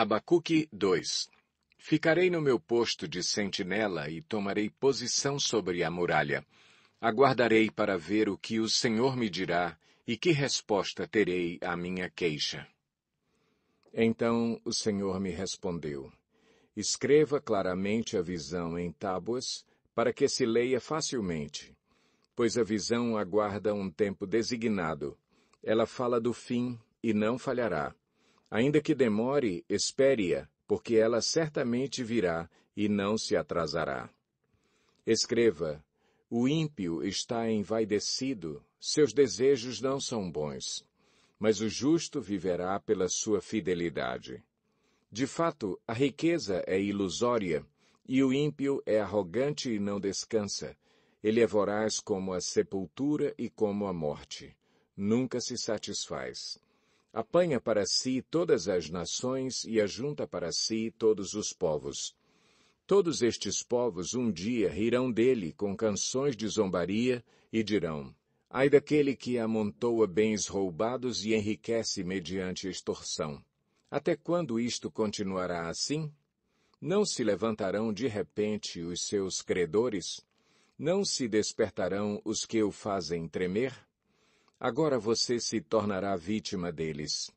Abacuque 2 Ficarei no meu posto de sentinela e tomarei posição sobre a muralha. Aguardarei para ver o que o Senhor me dirá e que resposta terei à minha queixa. Então o Senhor me respondeu: Escreva claramente a visão em tábuas, para que se leia facilmente, pois a visão aguarda um tempo designado. Ela fala do fim e não falhará. Ainda que demore, espere-a, porque ela certamente virá e não se atrasará. Escreva: O ímpio está envaidecido, seus desejos não são bons, mas o justo viverá pela sua fidelidade. De fato, a riqueza é ilusória, e o ímpio é arrogante e não descansa. Ele é voraz como a sepultura e como a morte. Nunca se satisfaz apanha para si todas as nações e ajunta para si todos os povos. Todos estes povos um dia rirão dele com canções de zombaria e dirão: Ai daquele que amontoa bens roubados e enriquece mediante extorsão. Até quando isto continuará assim? Não se levantarão de repente os seus credores? Não se despertarão os que o fazem tremer? agora você se tornará vítima deles.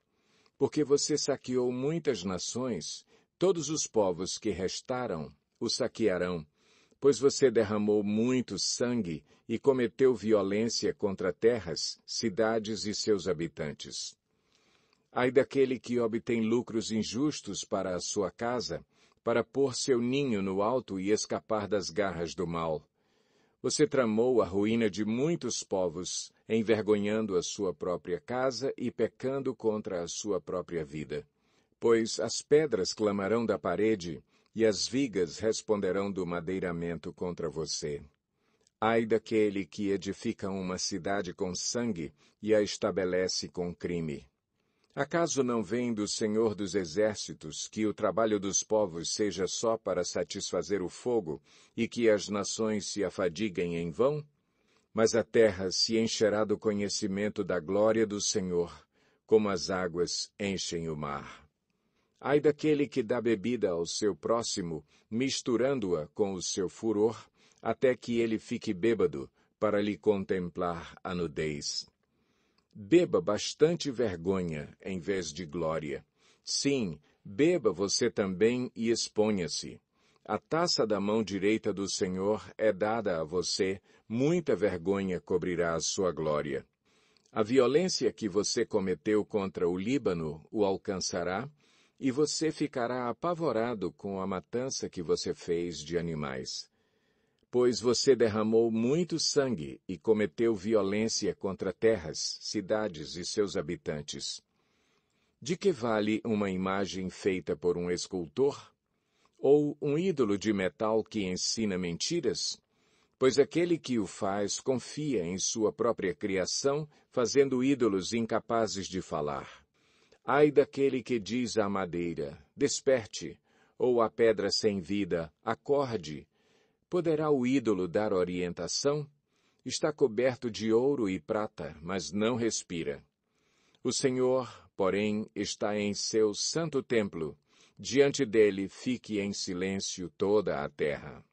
Porque você saqueou muitas nações, todos os povos que restaram o saquearão, pois você derramou muito sangue e cometeu violência contra terras, cidades e seus habitantes. Ai daquele que obtém lucros injustos para a sua casa, para pôr seu ninho no alto e escapar das garras do mal. Você tramou a ruína de muitos povos, envergonhando a sua própria casa e pecando contra a sua própria vida. Pois as pedras clamarão da parede, e as vigas responderão do madeiramento contra você. Ai daquele que edifica uma cidade com sangue e a estabelece com crime. Acaso não vem do Senhor dos Exércitos que o trabalho dos povos seja só para satisfazer o fogo e que as nações se afadiguem em vão? Mas a terra se encherá do conhecimento da glória do Senhor, como as águas enchem o mar. Ai daquele que dá bebida ao seu próximo, misturando-a com o seu furor, até que ele fique bêbado, para lhe contemplar a nudez. Beba bastante vergonha em vez de glória. Sim, beba você também e exponha-se. A taça da mão direita do Senhor é dada a você, muita vergonha cobrirá a sua glória. A violência que você cometeu contra o Líbano o alcançará, e você ficará apavorado com a matança que você fez de animais. Pois você derramou muito sangue e cometeu violência contra terras, cidades e seus habitantes. De que vale uma imagem feita por um escultor? Ou um ídolo de metal que ensina mentiras? Pois aquele que o faz confia em sua própria criação, fazendo ídolos incapazes de falar. Ai daquele que diz à madeira, desperte, ou à pedra sem vida, acorde, Poderá o ídolo dar orientação? Está coberto de ouro e prata, mas não respira. O Senhor, porém, está em seu santo templo. Diante dele fique em silêncio toda a terra.